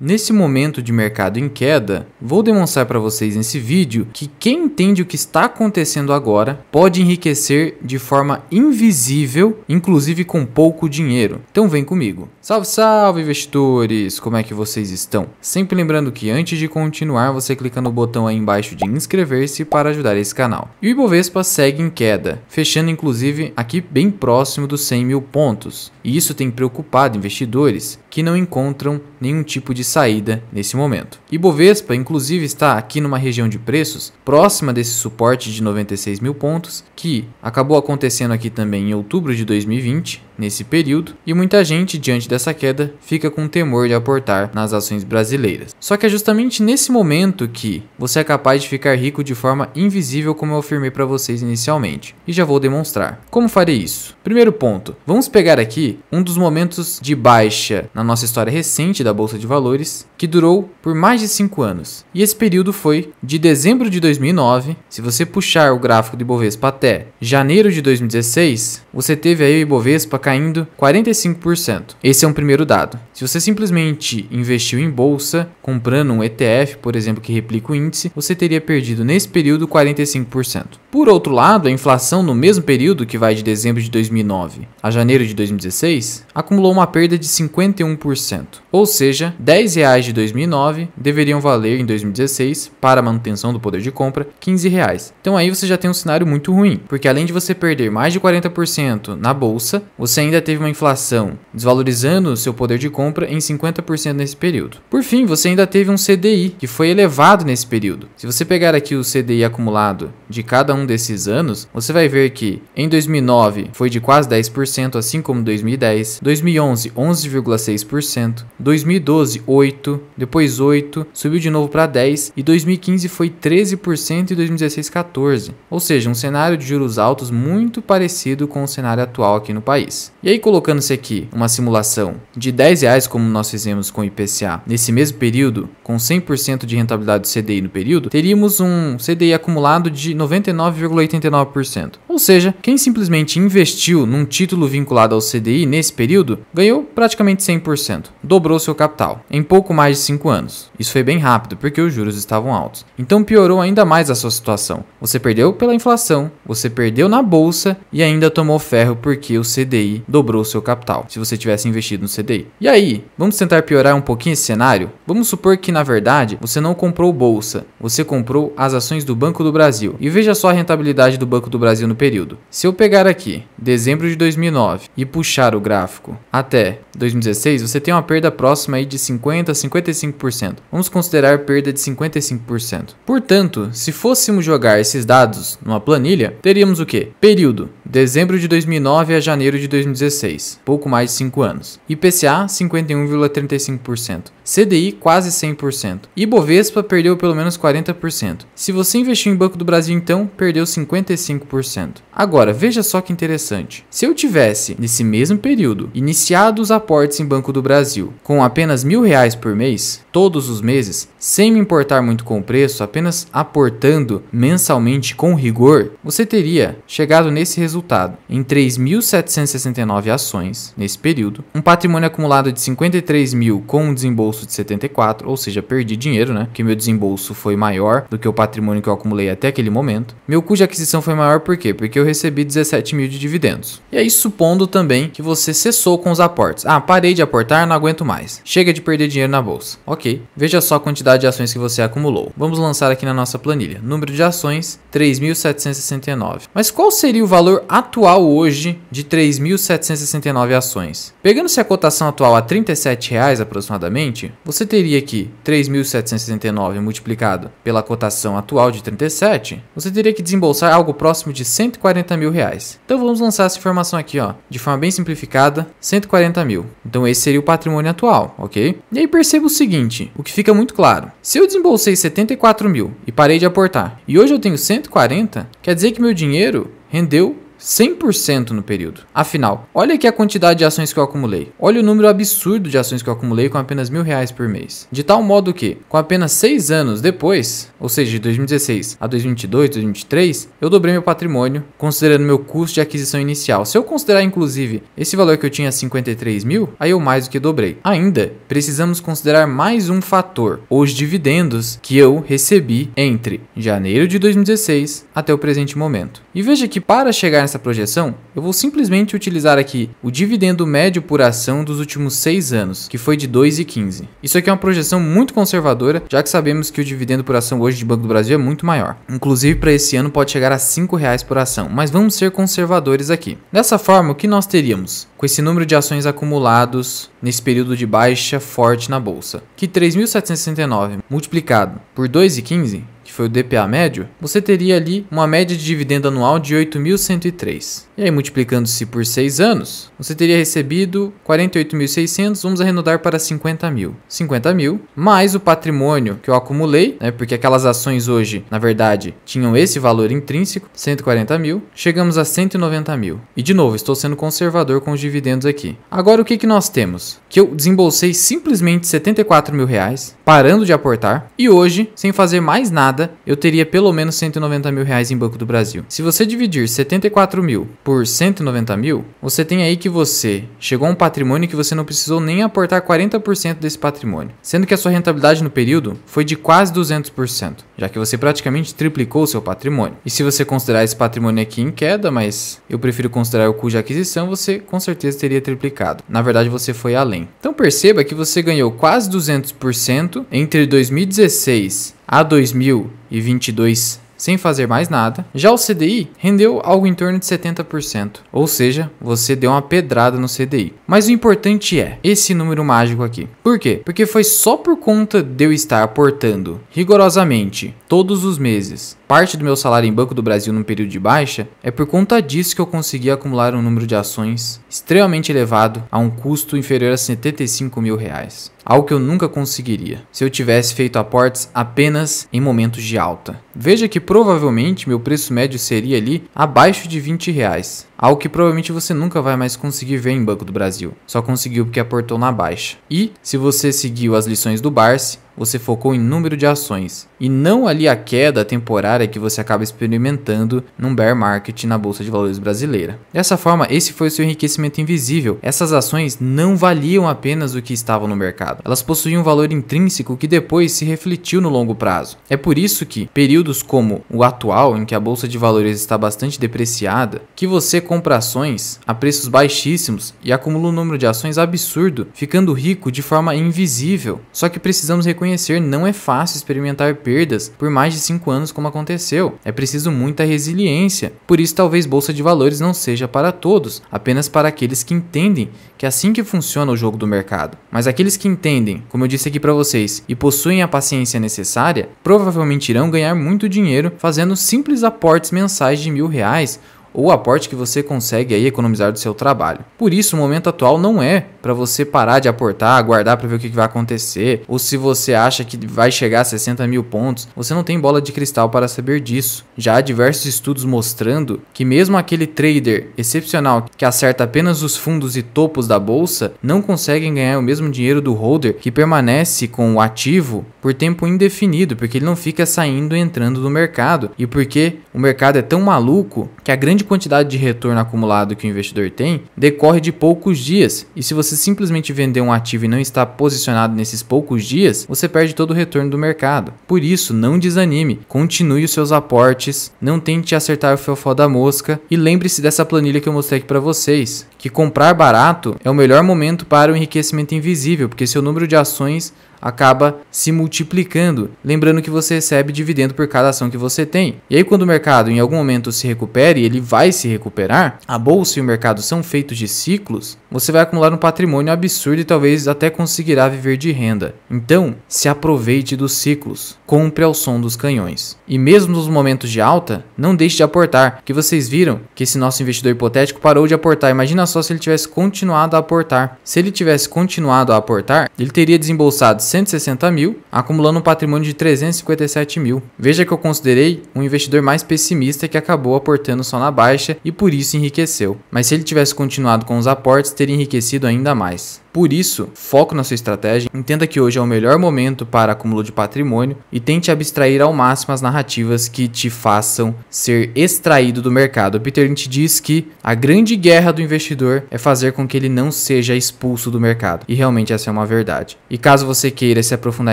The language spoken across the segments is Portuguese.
Nesse momento de mercado em queda, vou demonstrar para vocês nesse vídeo que quem entende o que está acontecendo agora pode enriquecer de forma invisível, inclusive com pouco dinheiro. Então vem comigo. Salve, salve investidores! Como é que vocês estão? Sempre lembrando que antes de continuar, você clica no botão aí embaixo de inscrever-se para ajudar esse canal. E o Ibovespa segue em queda, fechando inclusive aqui bem próximo dos 100 mil pontos. E isso tem preocupado investidores que não encontram nenhum tipo de saída nesse momento. E Bovespa, inclusive, está aqui numa região de preços próxima desse suporte de 96 mil pontos, que acabou acontecendo aqui também em outubro de 2020, nesse período, e muita gente, diante dessa queda, fica com temor de aportar nas ações brasileiras. Só que é justamente nesse momento que você é capaz de ficar rico de forma invisível, como eu afirmei para vocês inicialmente, e já vou demonstrar. Como farei isso? Primeiro ponto, vamos pegar aqui um dos momentos de baixa na nossa história recente da Bolsa de Valores, que durou por mais de 5 anos. E esse período foi de dezembro de 2009, se você puxar o gráfico do Ibovespa até janeiro de 2016, você teve aí o Ibovespa caindo 45%. Esse é um primeiro dado. Se você simplesmente investiu em bolsa, comprando um ETF, por exemplo, que replica o índice, você teria perdido nesse período 45%. Por outro lado, a inflação no mesmo período, que vai de dezembro de 2009 a janeiro de 2016, acumulou uma perda de 51%. Ou seja, R$ reais de 2009 deveriam valer em 2016, para manutenção do poder de compra, R$ reais. Então aí você já tem um cenário muito ruim, porque além de você perder mais de 40% na bolsa, você você ainda teve uma inflação, desvalorizando seu poder de compra em 50% nesse período. Por fim, você ainda teve um CDI, que foi elevado nesse período. Se você pegar aqui o CDI acumulado de cada um desses anos, você vai ver que em 2009 foi de quase 10%, assim como 2010, 2011 11,6%, 2012 8, depois 8, subiu de novo para 10 e 2015 foi 13% e 2016 14. Ou seja, um cenário de juros altos muito parecido com o cenário atual aqui no país. E aí colocando-se aqui uma simulação de 10 reais como nós fizemos com o IPCA nesse mesmo período, com 100% de rentabilidade do CDI no período, teríamos um CDI acumulado de 99,89%. Ou seja, quem simplesmente investiu num título vinculado ao CDI nesse período ganhou praticamente 100%, dobrou seu capital em pouco mais de 5 anos. Isso foi bem rápido porque os juros estavam altos. Então piorou ainda mais a sua situação. Você perdeu pela inflação, você perdeu na bolsa e ainda tomou ferro porque o CDI dobrou seu capital, se você tivesse investido no CDI. E aí, vamos tentar piorar um pouquinho esse cenário? Vamos supor que na verdade você não comprou bolsa, você comprou as ações do Banco do Brasil. E veja só a rentabilidade do Banco do Brasil no período. Se eu pegar aqui, dezembro de 2009 e puxar o gráfico até 2016, você tem uma perda próxima aí de 50 a 55%. Vamos considerar perda de 55%. Portanto, se fôssemos jogar esses dados numa planilha, teríamos o quê? Período dezembro de 2009 a janeiro de 2016. 2016, pouco mais de 5 anos. IPCA 51,35%, CDI quase 100% e Bovespa perdeu pelo menos 40%. Se você investiu em Banco do Brasil então, perdeu 55%. Agora, veja só que interessante. Se eu tivesse, nesse mesmo período, iniciado os aportes em Banco do Brasil com apenas mil reais por mês, todos os meses, sem me importar muito com o preço, apenas aportando mensalmente com rigor, você teria chegado nesse resultado em 3.760 69 ações nesse período, um patrimônio acumulado de 53 mil com um desembolso de 74, ou seja, perdi dinheiro, né? Porque meu desembolso foi maior do que o patrimônio que eu acumulei até aquele momento. Meu custo de aquisição foi maior por quê? Porque eu recebi 17 mil de dividendos. E aí, supondo também que você cessou com os aportes. Ah, parei de aportar, não aguento mais. Chega de perder dinheiro na bolsa. Ok, veja só a quantidade de ações que você acumulou. Vamos lançar aqui na nossa planilha. Número de ações, 3.769. Mas qual seria o valor atual hoje de 3.000 3.769 ações. Pegando-se a cotação atual a R$ 37,00 aproximadamente, você teria que 3.769 multiplicado pela cotação atual de 37, você teria que desembolsar algo próximo de 140 mil reais. Então vamos lançar essa informação aqui, ó, de forma bem simplificada, 140 mil. Então esse seria o patrimônio atual, ok? E aí perceba o seguinte, o que fica muito claro. Se eu desembolsei 74 mil e parei de aportar, e hoje eu tenho 140, quer dizer que meu dinheiro rendeu 100% no período. Afinal, olha aqui a quantidade de ações que eu acumulei. Olha o número absurdo de ações que eu acumulei com apenas mil reais por mês. De tal modo que, com apenas seis anos depois, ou seja, de 2016 a 2022, 2023, eu dobrei meu patrimônio, considerando meu custo de aquisição inicial. Se eu considerar, inclusive, esse valor que eu tinha 53 mil, aí eu mais do que dobrei. Ainda, precisamos considerar mais um fator, os dividendos que eu recebi entre janeiro de 2016 até o presente momento. E veja que para chegar essa projeção, eu vou simplesmente utilizar aqui o dividendo médio por ação dos últimos 6 anos, que foi de 2,15. Isso aqui é uma projeção muito conservadora, já que sabemos que o dividendo por ação hoje de Banco do Brasil é muito maior. Inclusive para esse ano pode chegar a R$ reais por ação, mas vamos ser conservadores aqui. Dessa forma, o que nós teríamos? Com esse número de ações acumulados nesse período de baixa forte na bolsa, que 3.769 multiplicado por 2,15 que foi o DPA médio, você teria ali uma média de dividendo anual de 8.103. E aí, multiplicando-se por 6 anos, você teria recebido 48.600, vamos arredondar para 50 mil. 50 mil, mais o patrimônio que eu acumulei, né, porque aquelas ações hoje, na verdade, tinham esse valor intrínseco, 140 mil, chegamos a 190 mil. E de novo, estou sendo conservador com os dividendos aqui. Agora, o que, que nós temos? Que eu desembolsei simplesmente 74 mil reais, parando de aportar, e hoje, sem fazer mais nada, eu teria pelo menos 190 mil reais em Banco do Brasil. Se você dividir 74 mil por 190 mil, você tem aí que você chegou a um patrimônio que você não precisou nem aportar 40% desse patrimônio, sendo que a sua rentabilidade no período foi de quase 200%, já que você praticamente triplicou seu patrimônio. E se você considerar esse patrimônio aqui em queda, mas eu prefiro considerar o cuja aquisição, você com certeza teria triplicado. Na verdade, você foi além. Então perceba que você ganhou quase 200% entre 2016 a 2022 sem fazer mais nada. Já o CDI rendeu algo em torno de 70%, ou seja, você deu uma pedrada no CDI. Mas o importante é esse número mágico aqui. Por quê? Porque foi só por conta de eu estar aportando rigorosamente todos os meses parte do meu salário em Banco do Brasil num período de baixa, é por conta disso que eu consegui acumular um número de ações extremamente elevado a um custo inferior a 75 mil reais algo que eu nunca conseguiria se eu tivesse feito aportes apenas em momentos de alta. Veja que provavelmente meu preço médio seria ali abaixo de 20 reais, algo que provavelmente você nunca vai mais conseguir ver em Banco do Brasil, só conseguiu porque aportou na baixa. E se você seguiu as lições do Barce você focou em número de ações e não ali a queda temporária que você acaba experimentando num bear market na bolsa de valores brasileira. Dessa forma, esse foi o seu enriquecimento invisível. Essas ações não valiam apenas o que estavam no mercado. Elas possuíam um valor intrínseco que depois se refletiu no longo prazo. É por isso que períodos como o atual, em que a bolsa de valores está bastante depreciada, que você compra ações a preços baixíssimos e acumula um número de ações absurdo, ficando rico de forma invisível. Só que precisamos reconhecer reconhecer não é fácil experimentar perdas por mais de 5 anos como aconteceu. É preciso muita resiliência. Por isso talvez bolsa de valores não seja para todos, apenas para aqueles que entendem que é assim que funciona o jogo do mercado. Mas aqueles que entendem, como eu disse aqui para vocês, e possuem a paciência necessária, provavelmente irão ganhar muito dinheiro fazendo simples aportes mensais de mil reais ou aporte que você consegue aí economizar do seu trabalho. Por isso, o momento atual não é para você parar de aportar, aguardar para ver o que, que vai acontecer, ou se você acha que vai chegar a 60 mil pontos, você não tem bola de cristal para saber disso. Já há diversos estudos mostrando que mesmo aquele trader excepcional que acerta apenas os fundos e topos da bolsa não conseguem ganhar o mesmo dinheiro do holder que permanece com o ativo por tempo indefinido, porque ele não fica saindo e entrando do mercado e porque o mercado é tão maluco que a grande quantidade de retorno acumulado que o investidor tem decorre de poucos dias. E se você simplesmente vender um ativo e não está posicionado nesses poucos dias, você perde todo o retorno do mercado. Por isso, não desanime, continue os seus aportes, não tente acertar o fofó da mosca e lembre-se dessa planilha que eu mostrei aqui para vocês, que comprar barato é o melhor momento para o enriquecimento invisível, porque seu número de ações acaba se multiplicando. Lembrando que você recebe dividendo por cada ação que você tem. E aí, quando o mercado em algum momento se recupere, ele vai se recuperar. A bolsa e o mercado são feitos de ciclos. Você vai acumular um patrimônio absurdo e talvez até conseguirá viver de renda. Então, se aproveite dos ciclos. Compre ao som dos canhões. E mesmo nos momentos de alta, não deixe de aportar. Que vocês viram que esse nosso investidor hipotético parou de aportar. Imagina só se ele tivesse continuado a aportar. Se ele tivesse continuado a aportar, ele teria desembolsado 160 mil, acumulando um patrimônio de 357 mil. Veja que eu considerei um investidor mais pessimista que acabou aportando só na baixa e por isso enriqueceu. Mas se ele tivesse continuado com os aportes, teria enriquecido ainda mais. Por isso, foco na sua estratégia, entenda que hoje é o melhor momento para acúmulo de patrimônio e tente abstrair ao máximo as narrativas que te façam ser extraído do mercado. Peter Lynch diz que a grande guerra do investidor é fazer com que ele não seja expulso do mercado. E realmente essa é uma verdade. E caso você queira se aprofundar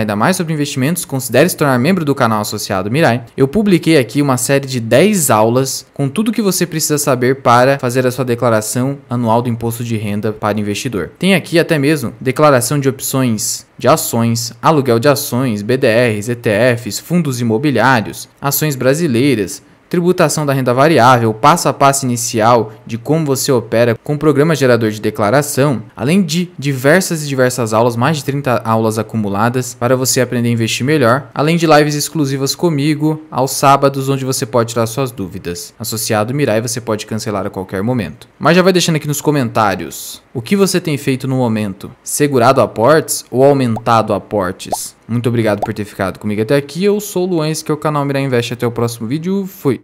ainda mais sobre investimentos, considere se tornar membro do canal associado Mirai. Eu publiquei aqui uma série de 10 aulas com tudo que você precisa saber para fazer a sua declaração anual do imposto de renda para investidor. Tem aqui até até mesmo declaração de opções de ações, aluguel de ações, BDRs, ETFs, fundos imobiliários, ações brasileiras, tributação da renda variável, passo a passo inicial de como você opera com o programa gerador de declaração, além de diversas e diversas aulas, mais de 30 aulas acumuladas para você aprender a investir melhor, além de lives exclusivas comigo aos sábados onde você pode tirar suas dúvidas. Associado Mirai você pode cancelar a qualquer momento. Mas já vai deixando aqui nos comentários o que você tem feito no momento, segurado aportes ou aumentado aportes? Muito obrigado por ter ficado comigo até aqui. Eu sou o Luan, esse que é o canal Mirar Invest. Até o próximo vídeo. Fui!